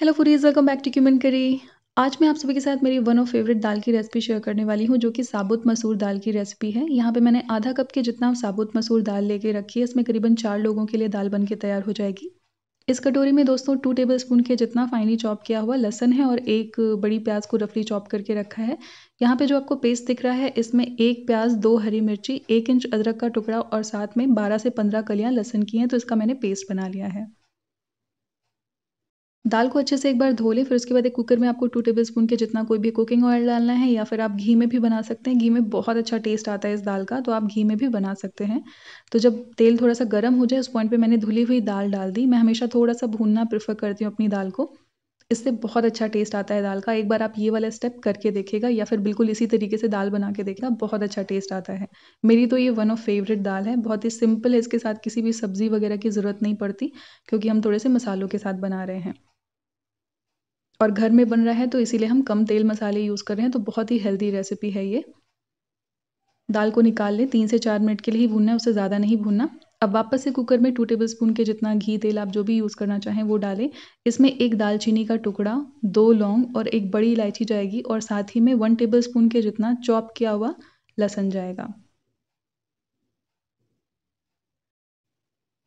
hello foodies welcome back to Cumin Curry आज मैं आप सभी के साथ मेरी वन ऑफ फेवरेट दाल की रेसिपी शेयर करने वाली हूँ जो कि साबुत मसूर दाल की रेसिपी है यहाँ पे मैंने आधा कप के जितना साबुत मसूर दाल लेके रखी है इसमें करीबन चार लोगों के लिए दाल बन के तैयार हो जाएगी इस कटोरी में दोस्तों टू टेबल स्पून के जितना फाइनली चॉप किया हुआ लहसन है और एक बड़ी प्याज को रफली चॉप करके रखा है यहाँ पे जो आपको पेस्ट दिख रहा है इसमें एक प्याज दो हरी मिर्ची एक इंच अदरक का टुकड़ा और साथ में बारह से पंद्रह कलियाँ लहसन की हैं तो इसका मैंने पेस्ट बना लिया है दाल को अच्छे से एक बार धो लें फिर उसके बाद एक कुकर में आपको टू टेबल स्पून के जितना कोई भी कुकिंग ऑयल डालना है या फिर आप घी में भी बना सकते हैं घी में बहुत अच्छा टेस्ट आता है इस दाल का तो आप घी में भी बना सकते हैं तो जब तेल थोड़ा सा गर्म हो जाए उस पॉइंट पर मैंने धुली हुई दाल डाल दी मैं हमेशा थोड़ा सा भूनना प्रेफर करती हूँ अपनी दाल को इससे बहुत अच्छा टेस्ट आता है दाल का एक बार आप ये वाला स्टेप करके देखेगा या फिर बिल्कुल इसी तरीके से दाल बना के देखेगा बहुत अच्छा टेस्ट आता है मेरी तो ये वन ऑफ फेवरेट दाल है बहुत ही सिंपल है इसके साथ किसी भी सब्ज़ी वगैरह की ज़रूरत नहीं पड़ती क्योंकि हम थोड़े से मसालों के साथ बना रहे हैं और घर में बन रहा है तो इसीलिए हम कम तेल मसाले यूज़ कर रहे हैं तो बहुत ही हेल्दी रेसिपी है ये दाल को निकाल लें तीन से चार मिनट के लिए ही भूनना है उससे ज़्यादा नहीं भूनना अब वापस से कुकर में टू टेबल स्पून के जितना घी तेल आप जो भी यूज़ करना चाहें वो डालें इसमें एक दालचीनी का टुकड़ा दो लौंग और एक बड़ी इलायची जाएगी और साथ ही में वन टेबल स्पून के जितना चॉप किया हुआ लहसन जाएगा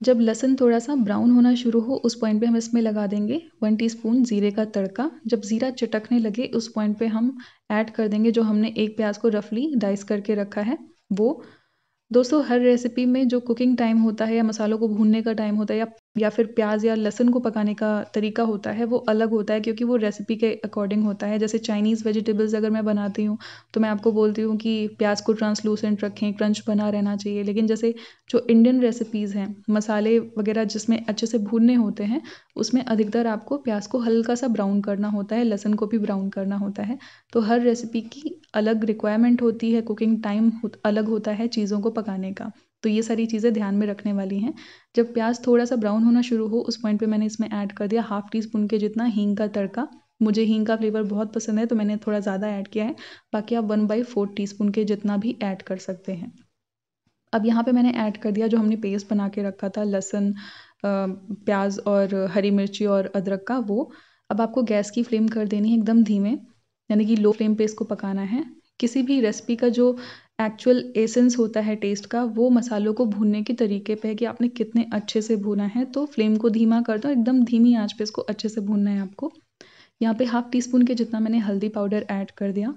जब लहसुन थोड़ा सा ब्राउन होना शुरू हो उस पॉइंट पे हम इसमें लगा देंगे वन टीस्पून जीरे का तड़का जब जीरा चटकने लगे उस पॉइंट पे हम ऐड कर देंगे जो हमने एक प्याज को रफली डाइस करके रखा है वो दोस्तों हर रेसिपी में जो कुकिंग टाइम होता है या मसालों को भूनने का टाइम होता है या या फिर प्याज़ या लहसुन को पकाने का तरीका होता है वो अलग होता है क्योंकि वो रेसिपी के अकॉर्डिंग होता है जैसे चाइनीज़ वेजिटेबल्स अगर मैं बनाती हूँ तो मैं आपको बोलती हूँ कि प्याज को ट्रांसलूसेंट रखें क्रंच बना रहना चाहिए लेकिन जैसे जो इंडियन रेसिपीज़ हैं मसाले वगैरह जिसमें अच्छे से भूनने होते हैं उसमें अधिकतर आपको प्याज को हल्का सा ब्राउन करना होता है लहसुन को भी ब्राउन करना होता है तो हर रेसिपी की अलग रिक्वायरमेंट होती है कुकिंग टाइम अलग होता है चीज़ों को पकाने का तो ये सारी चीज़ें ध्यान में रखने वाली हैं जब प्याज थोड़ा सा ब्राउन होना शुरू हो उस पॉइंट पे मैंने इसमें ऐड कर दिया हाफ़ टी स्पून के जितना हींग का तड़का मुझे हींग का फ्लेवर बहुत पसंद है तो मैंने थोड़ा ज़्यादा ऐड किया है बाकी आप वन बाई फोर टी के जितना भी ऐड कर सकते हैं अब यहाँ पे मैंने ऐड कर दिया जो हमने पेस्ट बना के रखा था लहसुन प्याज और हरी मिर्ची और अदरक का वो अब आपको गैस की फ्लेम कर देनी है एकदम धीमे यानी कि लो फ्लेम पे इसको पकाना है किसी भी रेसिपी का जो एक्चुअल एसेंस होता है टेस्ट का वो मसालों को भूनने के तरीके पे है कि आपने कितने अच्छे से भूना है तो फ्लेम को धीमा कर दो एकदम धीमी आंच पे इसको अच्छे से भूनना है आपको यहाँ पे हाफ़ टी स्पून के जितना मैंने हल्दी पाउडर ऐड कर दिया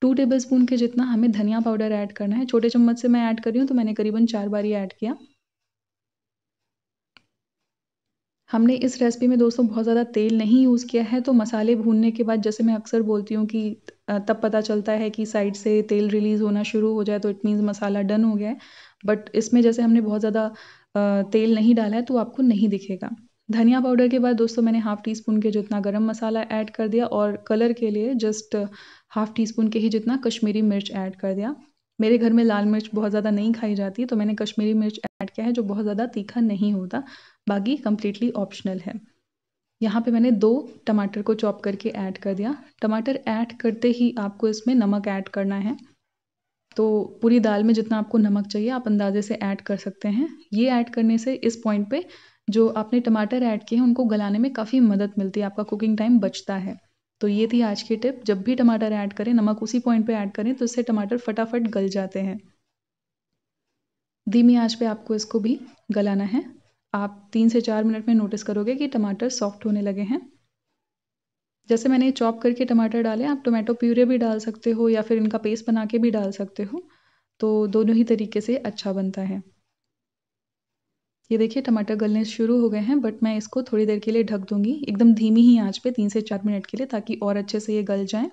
टू टेबल स्पून के जितना हमें धनिया पाउडर ऐड करना है छोटे चम्मच से मैं ऐड कर रही हूँ तो मैंने करीबन चार बार ही ऐड किया हमने इस रेसिपी में दोस्तों बहुत ज़्यादा तेल नहीं यूज़ किया है तो मसाले भूनने के बाद जैसे मैं अक्सर बोलती हूँ कि तब पता चलता है कि साइड से तेल रिलीज़ होना शुरू हो जाए तो इट मीन्स मसाला डन हो गया है बट इसमें जैसे हमने बहुत ज़्यादा तेल नहीं डाला है तो आपको नहीं दिखेगा धनिया पाउडर के बाद दोस्तों मैंने हाफ़ टी स्पून के जितना गरम मसाला ऐड कर दिया और कलर के लिए जस्ट हाफ़ टी स्पून के ही जितना कश्मीरी मिर्च ऐड कर दिया मेरे घर में लाल मिर्च बहुत ज़्यादा नहीं खाई जाती तो मैंने कश्मीरी मिर्च ऐड किया है जो बहुत ज़्यादा तीखा नहीं होता बाकी कम्प्लीटली ऑप्शनल है यहाँ पे मैंने दो टमाटर को चॉप करके ऐड कर दिया टमाटर ऐड करते ही आपको इसमें नमक ऐड करना है तो पूरी दाल में जितना आपको नमक चाहिए आप अंदाजे से ऐड कर सकते हैं ये ऐड करने से इस पॉइंट पे जो आपने टमाटर ऐड किए हैं उनको गलाने में काफ़ी मदद मिलती है आपका कुकिंग टाइम बचता है तो ये थी आज की टिप जब भी टमाटर ऐड करें नमक उसी पॉइंट पे ऐड करें तो इससे टमाटर फटाफट गल जाते हैं धीमी आंच पे आपको इसको भी गलाना है आप तीन से चार मिनट में नोटिस करोगे कि टमाटर सॉफ्ट होने लगे हैं जैसे मैंने चॉप करके टमाटर डाले आप टोमेटो प्यूरे भी डाल सकते हो या फिर इनका पेस्ट बना के भी डाल सकते हो तो दोनों ही तरीके से अच्छा बनता है ये देखिए टमाटर गलने शुरू हो गए हैं बट मैं इसको थोड़ी देर के लिए ढक दूंगी एकदम धीमी ही आंच पे तीन से चार मिनट के लिए ताकि और अच्छे से ये गल जाएं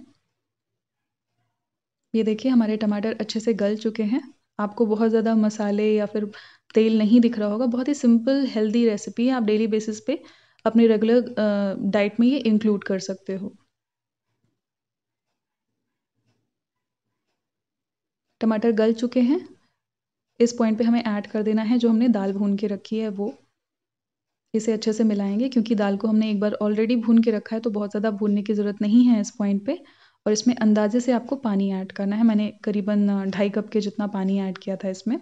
ये देखिए हमारे टमाटर अच्छे से गल चुके हैं आपको बहुत ज़्यादा मसाले या फिर तेल नहीं दिख रहा होगा बहुत ही सिंपल हेल्दी रेसिपी है आप डेली बेसिस पे अपने रेगुलर डाइट में ये इंक्लूड कर सकते हो टमाटर गल चुके हैं इस पॉइंट पे हमें ऐड कर देना है जो हमने दाल भून के रखी है वो इसे अच्छे से मिलाएंगे क्योंकि दाल को हमने एक बार ऑलरेडी भून के रखा है तो बहुत ज़्यादा भूनने की ज़रूरत नहीं है इस पॉइंट पे और इसमें अंदाजे से आपको पानी ऐड करना है मैंने करीबन ढाई कप के जितना पानी ऐड किया था इसमें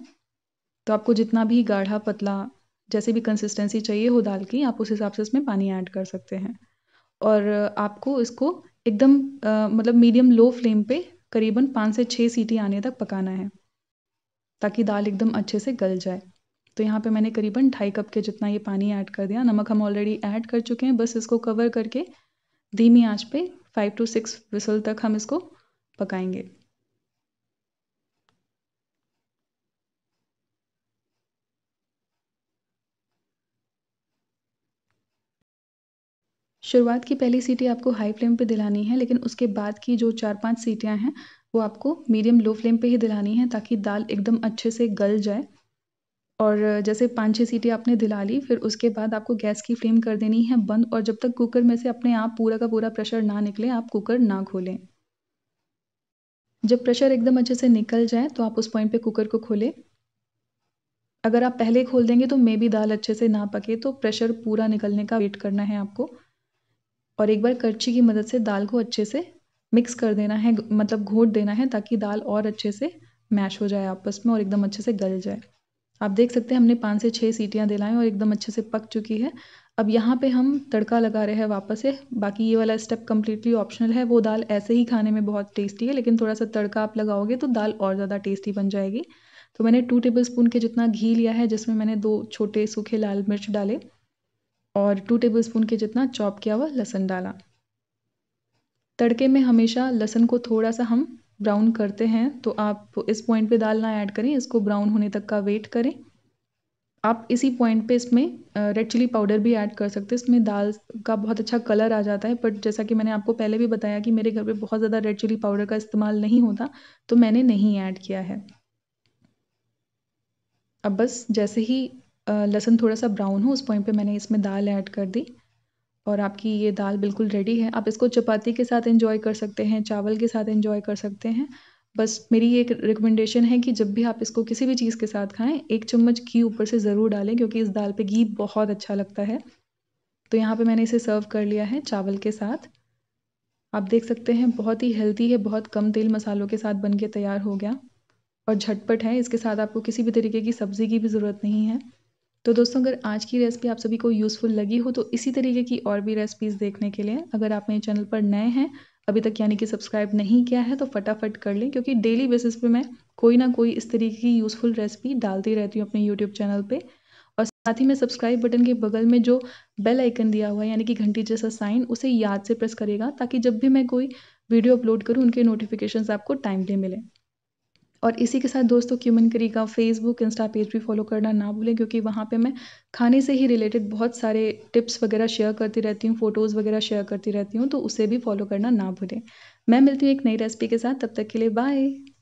तो आपको जितना भी गाढ़ा पतला जैसे भी कंसिस्टेंसी चाहिए हो दाल की आप उस हिसाब से इसमें पानी ऐड कर सकते हैं और आपको इसको एकदम मतलब मीडियम लो फ्लेम पे करीबन पाँच से छः सीटी आने तक पकाना है ताकि दाल एकदम अच्छे से गल जाए तो यहाँ पे मैंने करीबन ढाई कप के जितना ये पानी ऐड कर दिया नमक हम ऑलरेडी ऐड कर चुके हैं बस इसको कवर करके धीमी आंच पे फाइव टू सिक्स विसल तक हम इसको पकाएंगे शुरुआत की पहली सीटी आपको हाई फ्लेम पे दिलानी है लेकिन उसके बाद की जो चार पांच सीटियां हैं वो आपको मीडियम लो फ्लेम पे ही दिलानी है ताकि दाल एकदम अच्छे से गल जाए और जैसे पाँच छः सीटी आपने दिला ली फिर उसके बाद आपको गैस की फ्लेम कर देनी है बंद और जब तक कुकर में से अपने आप पूरा का पूरा प्रेशर ना निकले आप कुकर ना खोलें जब प्रेशर एकदम अच्छे से निकल जाए तो आप उस पॉइंट पे कुकर को खोलें अगर आप पहले खोल देंगे तो मे भी दाल अच्छे से ना पके तो प्रेशर पूरा निकलने का वेट करना है आपको और एक बार करछी की मदद से दाल को अच्छे से मिक्स कर देना है मतलब घोट देना है ताकि दाल और अच्छे से मैश हो जाए आपस में और एकदम अच्छे से गल जाए आप देख सकते हैं हमने पाँच से छः सीटियाँ दिलाएँ और एकदम अच्छे से पक चुकी है अब यहाँ पे हम तड़का लगा रहे हैं वापस से बाकी ये वाला स्टेप कम्प्लीटली ऑप्शनल है वो दाल ऐसे ही खाने में बहुत टेस्टी है लेकिन थोड़ा सा तड़का आप लगाओगे तो दाल और ज़्यादा टेस्टी बन जाएगी तो मैंने टू टेबल स्पून के जितना घी लिया है जिसमें मैंने दो छोटे सूखे लाल मिर्च डाले और टू टेबल स्पून के जितना चॉप किया हुआ लहसन डाला तड़के में हमेशा लहसन को थोड़ा सा हम ब्राउन करते हैं तो आप इस पॉइंट पे दाल ना ऐड करें इसको ब्राउन होने तक का वेट करें आप इसी पॉइंट पे इसमें रेड चिली पाउडर भी ऐड कर सकते हैं इसमें दाल का बहुत अच्छा कलर आ जाता है बट जैसा कि मैंने आपको पहले भी बताया कि मेरे घर पे बहुत ज़्यादा रेड चिली पाउडर का इस्तेमाल नहीं होता तो मैंने नहीं ऐड किया है अब बस जैसे ही लहसुन थोड़ा सा ब्राउन हो उस पॉइंट पे मैंने इसमें दाल ऐड कर दी और आपकी ये दाल बिल्कुल रेडी है आप इसको चपाती के साथ एंजॉय कर सकते हैं चावल के साथ एंजॉय कर सकते हैं बस मेरी ये रिकमेंडेशन है कि जब भी आप इसको किसी भी चीज़ के साथ खाएं एक चम्मच घी ऊपर से ज़रूर डालें क्योंकि इस दाल पे घी बहुत अच्छा लगता है तो यहाँ पे मैंने इसे सर्व कर लिया है चावल के साथ आप देख सकते हैं बहुत ही हेल्दी है बहुत कम तेल मसालों के साथ बन के तैयार हो गया और झटपट है इसके साथ आपको किसी भी तरीके की सब्ज़ी की भी ज़रूरत नहीं है तो दोस्तों अगर आज की रेसिपी आप सभी को यूज़फुल लगी हो तो इसी तरीके की और भी रेसिपीज़ देखने के लिए अगर आप मेरे चैनल पर नए हैं अभी तक यानी कि सब्सक्राइब नहीं किया है तो फटाफट कर लें क्योंकि डेली बेसिस पे मैं कोई ना कोई इस तरीके की यूज़फुल रेसिपी डालती रहती हूँ अपने यूट्यूब चैनल पर और साथ ही मैं सब्सक्राइब बटन के बगल में जो बेल आइकन दिया हुआ है यानी कि घंटी जैसा साइन उसे याद से प्रेस करेगा ताकि जब भी मैं कोई वीडियो अपलोड करूँ उनके नोटिफिकेशन आपको टाइमली मिलें और इसी के साथ दोस्तों क्यूमन करी का फेसबुक इंस्टा पेज भी फॉलो करना ना भूलें क्योंकि वहाँ पे मैं खाने से ही रिलेटेड बहुत सारे टिप्स वगैरह शेयर करती रहती हूँ फ़ोटोज़ वगैरह शेयर करती रहती हूँ तो उसे भी फॉलो करना ना भूलें मैं मिलती हूँ एक नई रेसिपी के साथ तब तक के लिए बाय